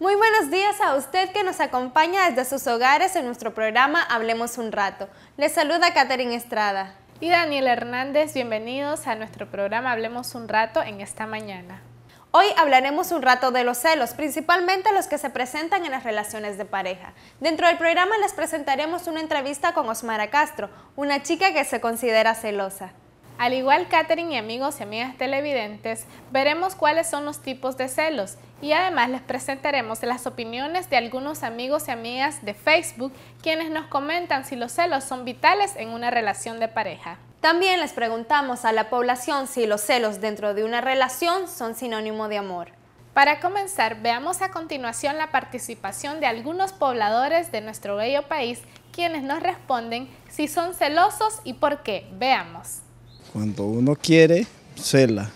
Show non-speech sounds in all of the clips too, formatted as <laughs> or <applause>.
Muy buenos días a usted que nos acompaña desde sus hogares en nuestro programa Hablemos un rato. Les saluda Katherine Estrada. Y Daniel Hernández, bienvenidos a nuestro programa Hablemos un rato en esta mañana. Hoy hablaremos un rato de los celos, principalmente los que se presentan en las relaciones de pareja. Dentro del programa les presentaremos una entrevista con Osmara Castro, una chica que se considera celosa. Al igual Katherine y amigos y amigas televidentes, veremos cuáles son los tipos de celos y además les presentaremos las opiniones de algunos amigos y amigas de Facebook quienes nos comentan si los celos son vitales en una relación de pareja. También les preguntamos a la población si los celos dentro de una relación son sinónimo de amor. Para comenzar, veamos a continuación la participación de algunos pobladores de nuestro bello país quienes nos responden si son celosos y por qué. Veamos. Cuando uno quiere, cela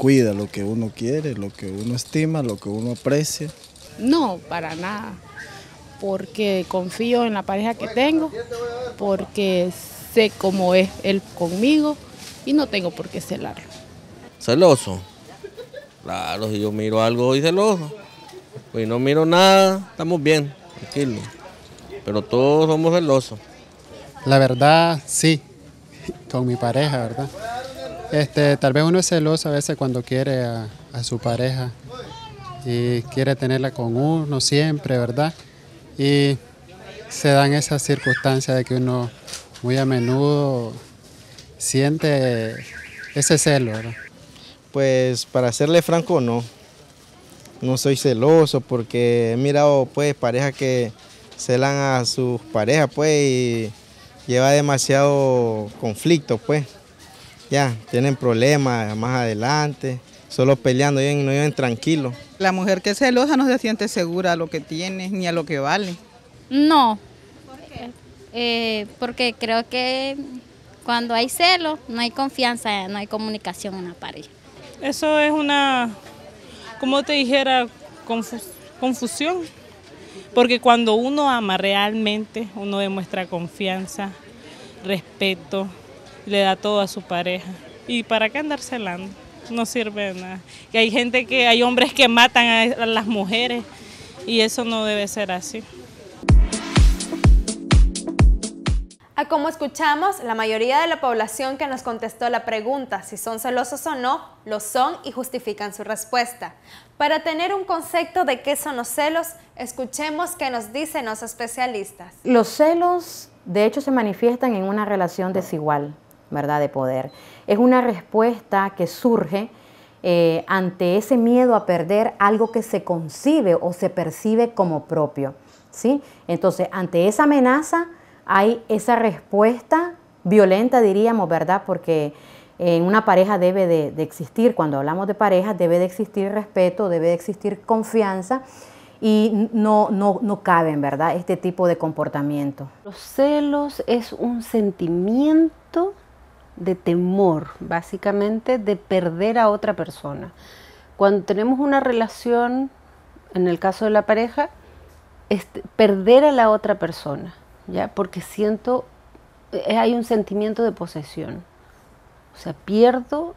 Cuida lo que uno quiere, lo que uno estima, lo que uno aprecia? No, para nada, porque confío en la pareja que tengo, porque sé cómo es él conmigo y no tengo por qué celarlo. ¿Celoso? Claro, si yo miro algo y celoso, pues no miro nada, estamos bien, tranquilos, pero todos somos celosos. La verdad, sí, con mi pareja, ¿verdad? Este, tal vez uno es celoso a veces cuando quiere a, su pareja y quiere tenerla con uno siempre, ¿verdad? Y se dan esas circunstancias de que uno muy a menudo siente ese celo, ¿verdad? Pues para serle franco, no. No soy celoso porque he mirado pues parejas que celan a sus parejas pues y lleva demasiado conflicto pues ya tienen problemas más adelante, solo peleando y no viven tranquilos. La mujer que es celosa no se siente segura a lo que tiene ni a lo que vale. No. ¿Por eh, qué? porque creo que cuando hay celo no hay confianza, no hay comunicación en la pareja. Eso es una, como te dijera, confusión. Porque cuando uno ama realmente, uno demuestra confianza, respeto, le da todo a su pareja. ¿Y para qué andar celando? No sirve de nada. hay gente que, hay hombres que matan a las mujeres y eso no debe ser así. A como escuchamos, la mayoría de la población que nos contestó la pregunta si son celosos o no, lo son y justifican su respuesta. Para tener un concepto de qué son los celos, escuchemos qué nos dicen los especialistas. Los celos, de hecho, se manifiestan en una relación desigual. ¿verdad? de poder. Es una respuesta que surge eh, ante ese miedo a perder algo que se concibe o se percibe como propio. ¿sí? Entonces, ante esa amenaza hay esa respuesta violenta, diríamos, ¿verdad? Porque eh, en una pareja debe de, existir, cuando hablamos de pareja, debe de existir respeto, debe de existir confianza y no, no, caben, ¿verdad? Este tipo de comportamiento. Los celos es un sentimiento de temor, básicamente de perder a otra persona. Cuando tenemos una relación, en el caso de la pareja, este, perder a la otra persona, ¿ya? Porque siento, eh, hay un sentimiento de posesión. O sea, pierdo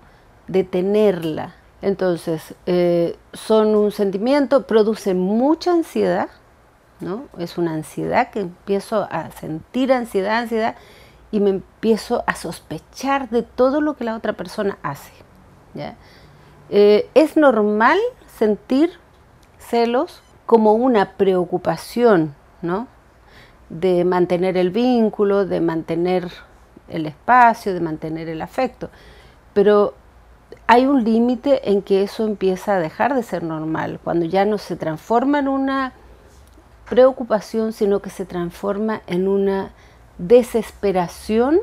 de tenerla. Entonces, eh, son un sentimiento, produce mucha ansiedad, ¿no? Es una ansiedad que empiezo a sentir ansiedad, ansiedad y me empiezo a sospechar de todo lo que la otra persona hace. Eh, es normal sentir celos como una preocupación, ¿no? De mantener el vínculo, de mantener el espacio, de mantener el afecto. Pero hay un límite en que eso empieza a dejar de ser normal, cuando ya no se transforma en una preocupación, sino que se transforma en una desesperación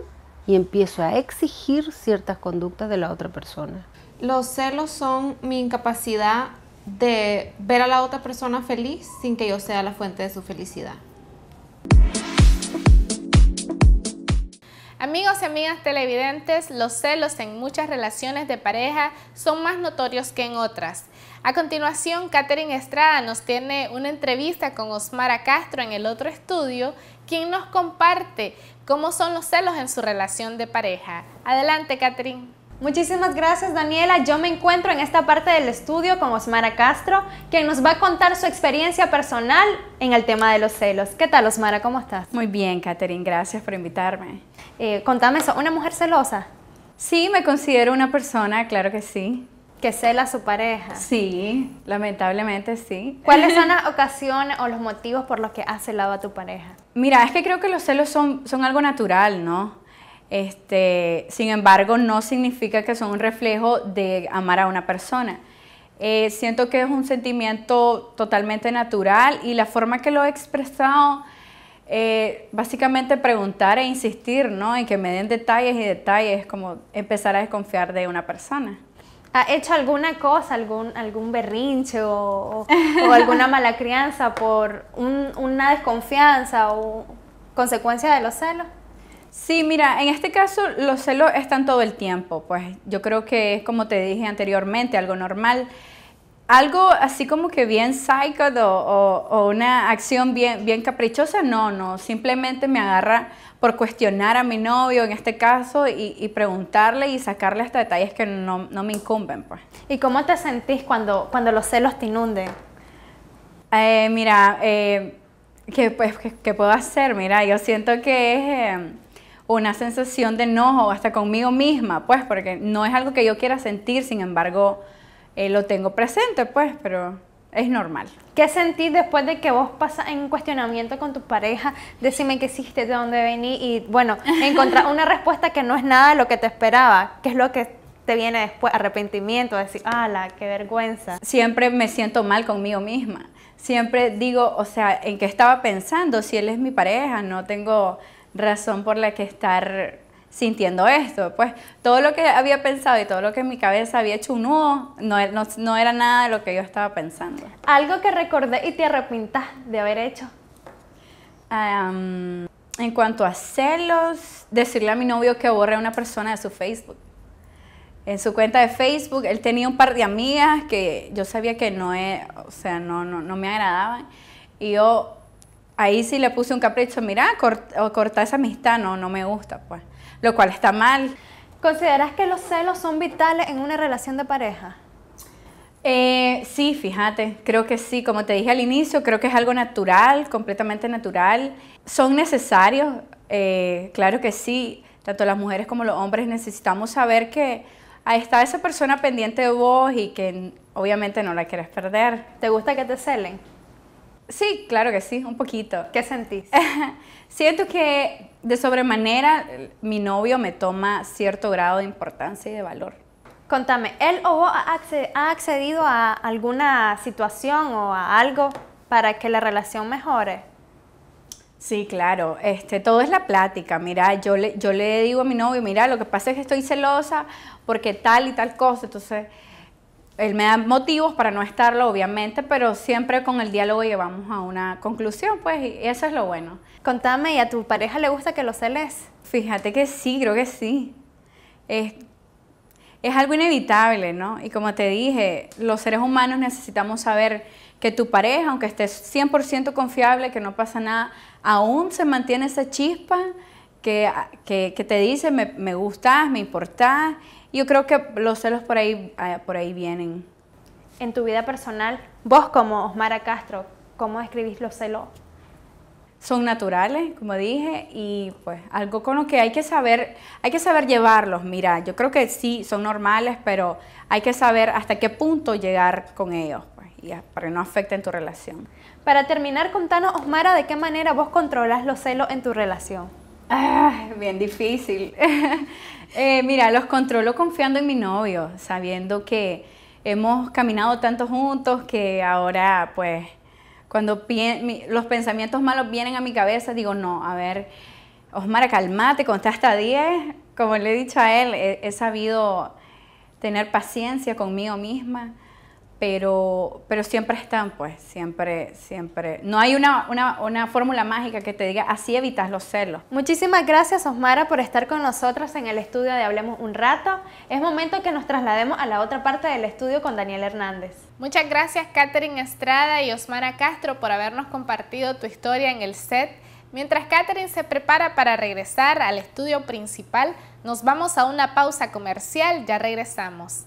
y empiezo a exigir ciertas conductas de la otra persona. Los celos son mi incapacidad de ver a la otra persona feliz sin que yo sea la fuente de su felicidad. Amigos y amigas televidentes, los celos en muchas relaciones de pareja son más notorios que en otras. A continuación, Catherine Estrada nos tiene una entrevista con Osmara Castro en el otro estudio Quién nos comparte cómo son los celos en su relación de pareja. Adelante, Catherine. Muchísimas gracias Daniela. Yo me encuentro en esta parte del estudio con Osmara Castro, quien nos va a contar su experiencia personal en el tema de los celos. ¿Qué tal Osmara? ¿Cómo estás? Muy bien, Catherine. Gracias por invitarme. Eh, contame, eso. una mujer celosa? Sí, me considero una persona, claro que sí que cela a su pareja. Sí, lamentablemente sí. ¿Cuáles son las <laughs> ocasiones o los motivos por los que has celado a tu pareja? Mira, es que creo que los celos son, algo natural, ¿no? Este, sin embargo, no significa que son un reflejo de amar a una persona. Eh, siento que es un sentimiento totalmente natural y la forma que lo he expresado, eh, básicamente preguntar e insistir, ¿no? En que me den detalles y detalles, como empezar a desconfiar de una persona ha hecho alguna cosa, algún, algún berrinche o, <laughs> alguna mala crianza por una desconfianza o consecuencia de los celos? Sí, mira, en este caso los celos están todo el tiempo, pues yo creo que es como te dije anteriormente, algo normal. Algo así como que bien psycho o, una acción bien, bien caprichosa, no, no, simplemente me agarra por cuestionar a mi novio en este caso y, preguntarle y sacarle hasta detalles que no, me incumben. Pues. ¿Y cómo te sentís cuando, cuando los celos te inunden? Eh, mira, eh, pues, ¿qué, puedo hacer? Mira, yo siento que es eh, una sensación de enojo hasta conmigo misma, pues, porque no es algo que yo quiera sentir, sin embargo, lo tengo presente, pues, pero es normal. ¿Qué sentís después de que vos pasas en cuestionamiento con tu pareja? Decime qué hiciste, de dónde vení y bueno, <laughs> encontrar una respuesta que no es nada de lo que te esperaba, ¿Qué es lo que te viene después, arrepentimiento, decir, ala, qué vergüenza. Siempre me siento mal conmigo misma. Siempre digo, o sea, ¿en qué estaba pensando? Si él es mi pareja, no tengo razón por la que estar sintiendo esto. Pues todo lo que había pensado y todo lo que en mi cabeza había hecho un nudo, no, era nada de lo que yo estaba pensando. ¿Algo que recordé y te arrepintas de haber hecho? en cuanto a celos, decirle a mi novio que borre a una persona de su Facebook. En su cuenta de Facebook, él tenía un par de amigas que yo sabía que no, e, o sea, no, no, me agradaban. Y yo ahí sí le puse un capricho, mira, corta esa amistad, no, no me gusta, pues lo cual está mal. ¿Consideras que los celos son vitales en una relación de pareja? Eh, sí, fíjate, creo que sí, como te dije al inicio, creo que es algo natural, completamente natural. Son necesarios, eh, claro que sí, tanto las mujeres como los hombres necesitamos saber que está esa persona pendiente de vos y que obviamente no la quieres perder. ¿Te gusta que te celen? Sí, claro que sí, un poquito. ¿Qué sentís? <laughs> Siento que de sobremanera, mi novio me toma cierto grado de importancia y de valor. Contame, ¿él o vos ha accedido a alguna situación o a algo para que la relación mejore? Sí, claro, este, todo es la plática. Mira, yo le, yo le digo a mi novio, mira, lo que pasa es que estoy celosa porque tal y tal cosa. Entonces, él me da motivos para no estarlo, obviamente, pero siempre con el diálogo llevamos a una conclusión, pues, y eso es lo bueno. Contame, ¿y a tu pareja le gusta que lo celes? Fíjate que sí, creo que sí. Es, algo inevitable, ¿no? Y como te dije, los seres humanos necesitamos saber que tu pareja, aunque estés 100% confiable, que no pasa nada, aún se mantiene esa chispa que, te dice, me, me gustas, me importas. Yo creo que los celos eh, por ahí, vienen. En tu vida personal, vos como Osmara Castro, ¿cómo describís los celos? Son naturales, como dije, y pues algo con lo que hay que saber, hay que saber llevarlos. Mira, yo creo que sí, son normales, pero hay que saber hasta qué punto llegar con ellos pues, para que no afecten tu relación. Para terminar, contanos, Osmara, de qué manera vos controlas los celos en tu relación. Ah, bien difícil. <laughs> Eh, mira, los controlo confiando en mi novio, sabiendo que hemos caminado tanto juntos que ahora pues cuando los pensamientos malos vienen a mi cabeza, digo, no, a ver, Osmar calmate, conté hasta 10. Como le he dicho a él, he sabido tener paciencia conmigo misma pero, pero siempre están, pues, siempre, siempre. No hay una, fórmula mágica que te diga, así evitas los celos. Muchísimas gracias, Osmara, por estar con nosotros en el estudio de Hablemos un rato. Es momento que nos traslademos a la otra parte del estudio con Daniel Hernández. Muchas gracias, Catherine Estrada y Osmara Castro, por habernos compartido tu historia en el set. Mientras Catherine se prepara para regresar al estudio principal, nos vamos a una pausa comercial, ya regresamos.